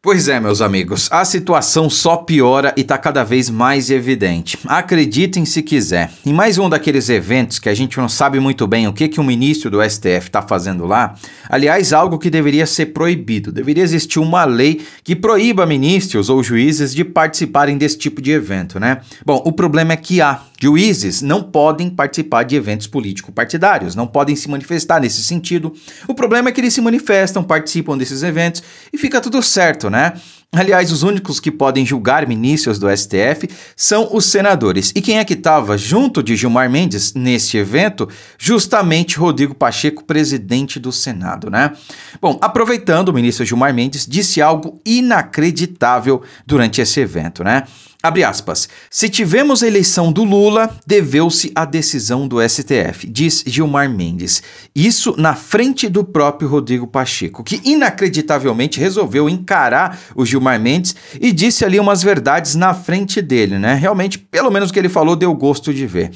Pois é, meus amigos, a situação só piora e está cada vez mais evidente. Acreditem se quiser. Em mais um daqueles eventos que a gente não sabe muito bem o que, que o ministro do STF está fazendo lá, aliás, algo que deveria ser proibido. Deveria existir uma lei que proíba ministros ou juízes de participarem desse tipo de evento, né? Bom, o problema é que há. Juízes não podem participar de eventos político-partidários, não podem se manifestar nesse sentido. O problema é que eles se manifestam, participam desses eventos e fica tudo certo certo, né? Aliás, os únicos que podem julgar ministros do STF são os senadores. E quem é que estava junto de Gilmar Mendes neste evento? Justamente Rodrigo Pacheco, presidente do Senado, né? Bom, aproveitando, o ministro Gilmar Mendes disse algo inacreditável durante esse evento, né? Abre aspas. Se tivemos a eleição do Lula, deveu-se à decisão do STF, diz Gilmar Mendes. Isso na frente do próprio Rodrigo Pacheco, que inacreditavelmente resolveu encarar o Gilmar Mendes e disse ali umas verdades na frente dele, né? Realmente, pelo menos o que ele falou deu gosto de ver.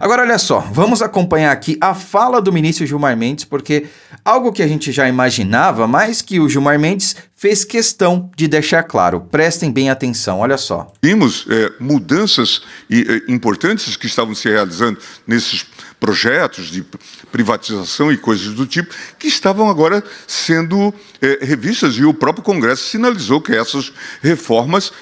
Agora, olha só, vamos acompanhar aqui a fala do ministro Gilmar Mendes, porque algo que a gente já imaginava, mas que o Gilmar Mendes fez questão de deixar claro. Prestem bem atenção, olha só. Vimos é, mudanças é, importantes que estavam se realizando nesses projetos de privatização e coisas do tipo, que estavam agora sendo é, revistas, e o próprio Congresso sinalizou que essas reformas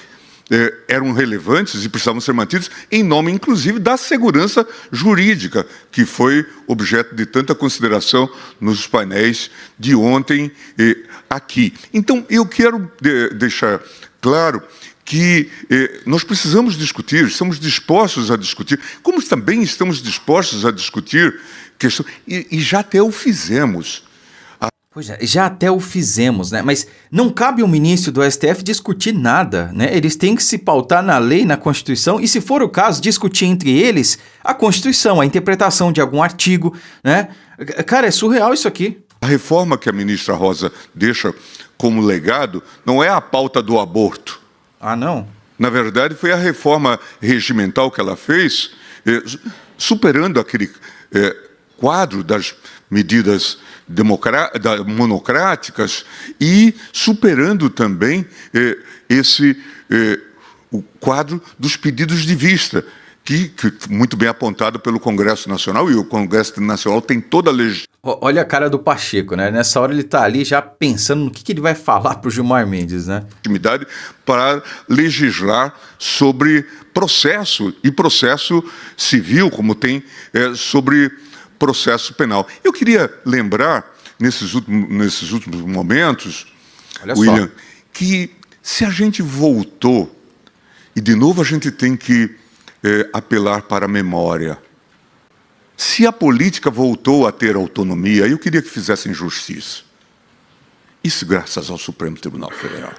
eh, eram relevantes e precisavam ser mantidos, em nome, inclusive, da segurança jurídica, que foi objeto de tanta consideração nos painéis de ontem eh, aqui. Então, eu quero deixar claro que eh, nós precisamos discutir, estamos dispostos a discutir, como também estamos dispostos a discutir questões, e, e já até o fizemos, Pois é, já até o fizemos, né? Mas não cabe um ministro do STF discutir nada, né? Eles têm que se pautar na lei, na Constituição, e se for o caso, discutir entre eles a Constituição, a interpretação de algum artigo, né? Cara, é surreal isso aqui. A reforma que a ministra Rosa deixa como legado não é a pauta do aborto. Ah, não? Na verdade, foi a reforma regimental que ela fez, eh, superando aquele eh, quadro das medidas monocráticas e superando também eh, esse eh, o quadro dos pedidos de vista. Que, que, muito bem apontado pelo Congresso Nacional, e o Congresso Nacional tem toda a legislação. Olha a cara do Pacheco, né? Nessa hora ele está ali já pensando no que, que ele vai falar para o Gilmar Mendes, né? Intimidade para legislar sobre processo e processo civil, como tem é, sobre processo penal. Eu queria lembrar, nesses últimos, nesses últimos momentos, Olha William, só. que se a gente voltou, e de novo a gente tem que é, apelar para a memória. Se a política voltou a ter autonomia, eu queria que fizessem justiça. Isso graças ao Supremo Tribunal Federal.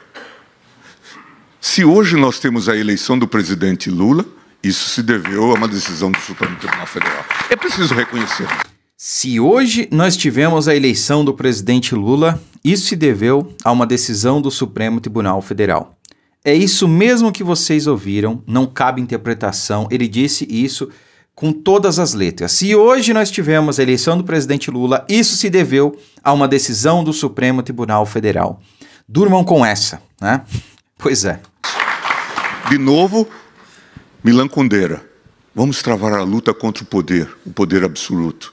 Se hoje nós temos a eleição do presidente Lula, isso se deveu a uma decisão do Supremo Tribunal Federal. É preciso reconhecer. Se hoje nós tivemos a eleição do presidente Lula, isso se deveu a uma decisão do Supremo Tribunal Federal. É isso mesmo que vocês ouviram, não cabe interpretação, ele disse isso com todas as letras. Se hoje nós tivemos a eleição do presidente Lula, isso se deveu a uma decisão do Supremo Tribunal Federal. Durmam com essa, né? Pois é. De novo, Milan Kundera, vamos travar a luta contra o poder, o poder absoluto,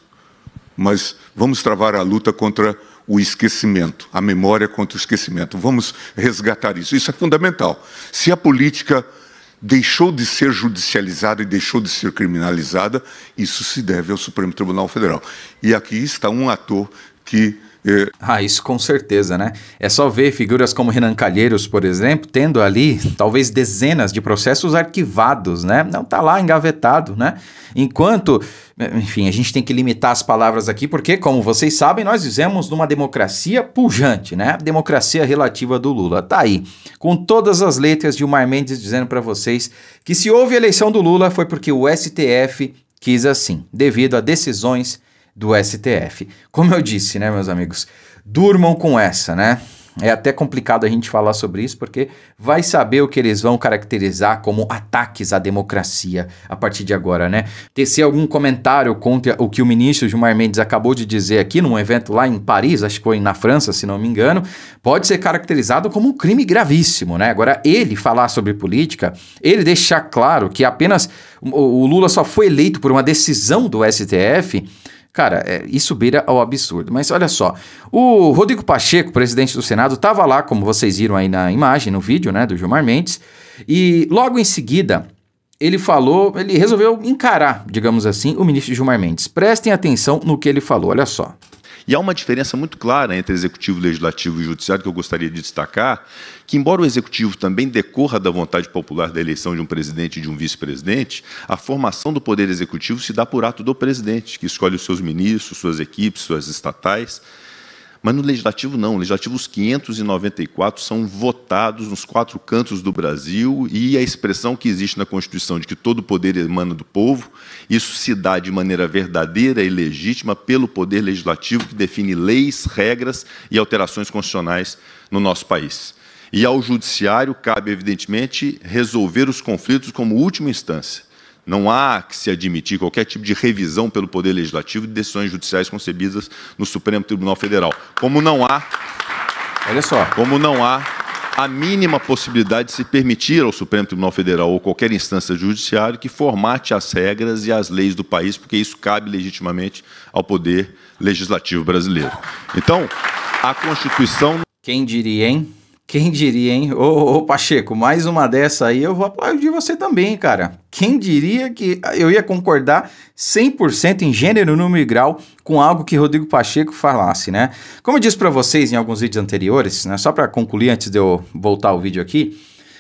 mas vamos travar a luta contra o esquecimento, a memória contra o esquecimento. Vamos resgatar isso. Isso é fundamental. Se a política deixou de ser judicializada e deixou de ser criminalizada, isso se deve ao Supremo Tribunal Federal. E aqui está um ator que é. Ah, isso com certeza, né? É só ver figuras como Renan Calheiros, por exemplo, tendo ali talvez dezenas de processos arquivados, né? Não tá lá engavetado, né? Enquanto, enfim, a gente tem que limitar as palavras aqui, porque, como vocês sabem, nós vivemos numa democracia pujante, né? Democracia relativa do Lula. Tá aí, com todas as letras de Omar Mendes dizendo para vocês que se houve eleição do Lula foi porque o STF quis assim, devido a decisões do STF. Como eu disse, né, meus amigos, durmam com essa, né? É até complicado a gente falar sobre isso, porque vai saber o que eles vão caracterizar como ataques à democracia a partir de agora, né? Tecer algum comentário contra o que o ministro Gilmar Mendes acabou de dizer aqui num evento lá em Paris, acho que foi na França, se não me engano, pode ser caracterizado como um crime gravíssimo, né? Agora, ele falar sobre política, ele deixar claro que apenas o Lula só foi eleito por uma decisão do STF Cara, é, isso beira ao absurdo. Mas olha só, o Rodrigo Pacheco, presidente do Senado, estava lá, como vocês viram aí na imagem, no vídeo, né, do Gilmar Mendes, e logo em seguida ele falou, ele resolveu encarar, digamos assim, o ministro Gilmar Mendes. Prestem atenção no que ele falou, olha só. E há uma diferença muito clara entre executivo, legislativo e judiciário que eu gostaria de destacar, que embora o executivo também decorra da vontade popular da eleição de um presidente e de um vice-presidente, a formação do poder executivo se dá por ato do presidente, que escolhe os seus ministros, suas equipes, suas estatais. Mas no legislativo, não. Legislativos 594 são votados nos quatro cantos do Brasil e a expressão que existe na Constituição de que todo poder emana do povo, isso se dá de maneira verdadeira e legítima pelo poder legislativo que define leis, regras e alterações constitucionais no nosso país. E ao judiciário cabe, evidentemente, resolver os conflitos como última instância. Não há que se admitir qualquer tipo de revisão pelo Poder Legislativo de decisões judiciais concebidas no Supremo Tribunal Federal. Como não há. Olha só. Como não há a mínima possibilidade de se permitir ao Supremo Tribunal Federal ou qualquer instância judiciária que formate as regras e as leis do país, porque isso cabe legitimamente ao Poder Legislativo brasileiro. Então, a Constituição. Quem diria, hein? Quem diria, hein? Ô, ô, Pacheco, mais uma dessa aí eu vou aplaudir você também, cara. Quem diria que eu ia concordar 100% em gênero, número e grau com algo que Rodrigo Pacheco falasse, né? Como eu disse para vocês em alguns vídeos anteriores, né? Só para concluir antes de eu voltar o vídeo aqui,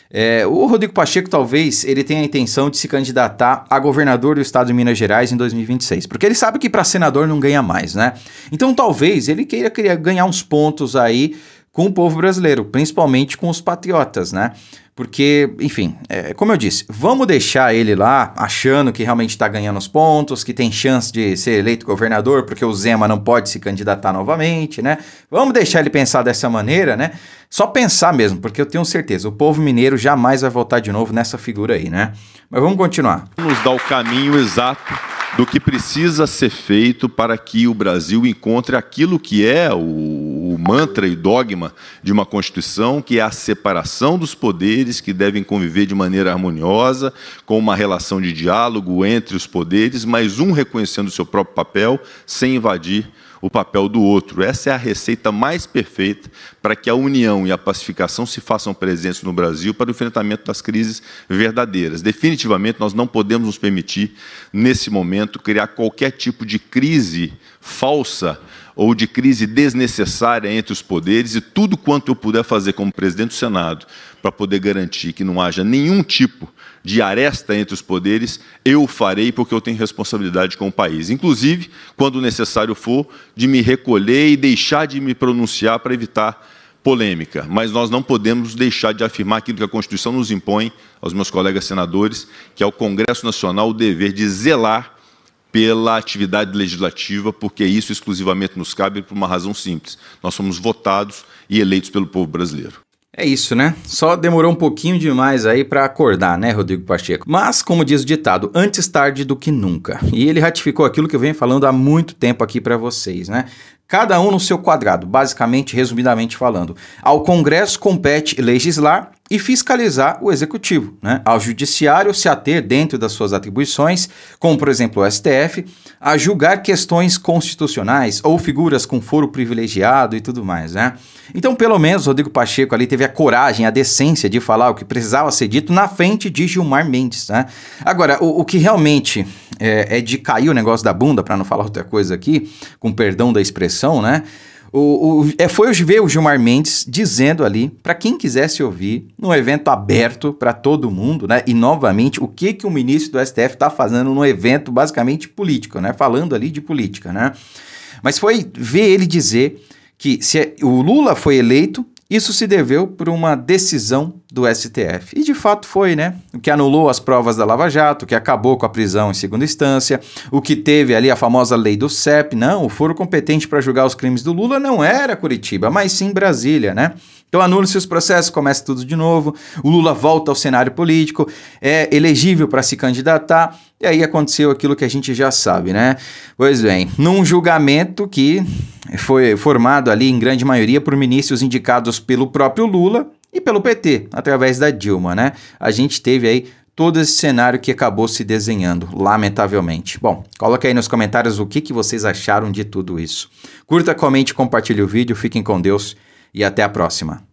é, o Rodrigo Pacheco talvez ele tenha a intenção de se candidatar a governador do estado de Minas Gerais em 2026, porque ele sabe que para senador não ganha mais, né? Então talvez ele queira, queira ganhar uns pontos aí com o povo brasileiro, principalmente com os patriotas, né? Porque, enfim, é, como eu disse, vamos deixar ele lá achando que realmente está ganhando os pontos, que tem chance de ser eleito governador, porque o Zema não pode se candidatar novamente, né? Vamos deixar ele pensar dessa maneira, né? Só pensar mesmo, porque eu tenho certeza, o povo mineiro jamais vai voltar de novo nessa figura aí, né? Mas vamos continuar. Nos dá o caminho exato do que precisa ser feito para que o Brasil encontre aquilo que é o o mantra e dogma de uma Constituição, que é a separação dos poderes que devem conviver de maneira harmoniosa, com uma relação de diálogo entre os poderes, mas um reconhecendo o seu próprio papel, sem invadir o papel do outro. Essa é a receita mais perfeita para que a união e a pacificação se façam presentes no Brasil para o enfrentamento das crises verdadeiras. Definitivamente, nós não podemos nos permitir, nesse momento, criar qualquer tipo de crise falsa ou de crise desnecessária entre os poderes e tudo quanto eu puder fazer como presidente do Senado para poder garantir que não haja nenhum tipo de aresta entre os poderes, eu farei porque eu tenho responsabilidade com o país. Inclusive, quando necessário for, de me recolher e deixar de me pronunciar para evitar polêmica, mas nós não podemos deixar de afirmar aquilo que a Constituição nos impõe, aos meus colegas senadores, que é o Congresso Nacional o dever de zelar pela atividade legislativa, porque isso exclusivamente nos cabe por uma razão simples. Nós somos votados e eleitos pelo povo brasileiro. É isso, né? Só demorou um pouquinho demais aí para acordar, né, Rodrigo Pacheco? Mas, como diz o ditado, antes tarde do que nunca. E ele ratificou aquilo que eu venho falando há muito tempo aqui para vocês, né? Cada um no seu quadrado, basicamente, resumidamente falando. Ao Congresso compete legislar e fiscalizar o executivo, né? ao judiciário se ater dentro das suas atribuições, como por exemplo o STF, a julgar questões constitucionais ou figuras com foro privilegiado e tudo mais, né? Então, pelo menos Rodrigo Pacheco ali teve a coragem, a decência de falar o que precisava ser dito na frente de Gilmar Mendes, né? Agora, o, o que realmente é, é de cair o negócio da bunda, para não falar outra coisa aqui, com perdão da expressão, né? O, o, é, foi ver o Gilmar Mendes dizendo ali, para quem quisesse ouvir, num evento aberto para todo mundo, né? E novamente, o que que o ministro do STF está fazendo num evento basicamente político, né? Falando ali de política, né? Mas foi ver ele dizer que se é, o Lula foi eleito isso se deveu por uma decisão do STF. E de fato foi, né? O que anulou as provas da Lava Jato, o que acabou com a prisão em segunda instância, o que teve ali a famosa lei do CEP. Não, o foro competente para julgar os crimes do Lula não era Curitiba, mas sim Brasília, né? Então anula seus os processos, começa tudo de novo. O Lula volta ao cenário político, é elegível para se candidatar. E aí aconteceu aquilo que a gente já sabe, né? Pois bem, num julgamento que foi formado ali em grande maioria por ministros indicados pelo próprio Lula e pelo PT, através da Dilma, né? A gente teve aí todo esse cenário que acabou se desenhando, lamentavelmente. Bom, coloca aí nos comentários o que, que vocês acharam de tudo isso. Curta, comente, compartilhe o vídeo, fiquem com Deus e até a próxima.